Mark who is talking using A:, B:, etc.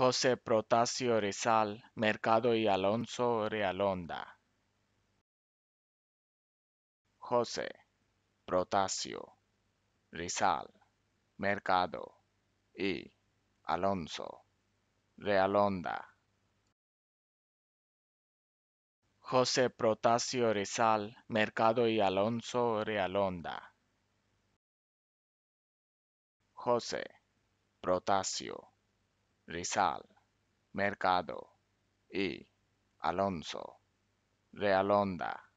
A: José Protasio Rizal, Mercado y Alonso Realonda. José
B: Protasio Rizal, Mercado y Alonso Realonda.
A: José Protasio Rizal, Mercado y Alonso Realonda. José
B: Protasio Rizal, Mercado y Alonso, Realonda.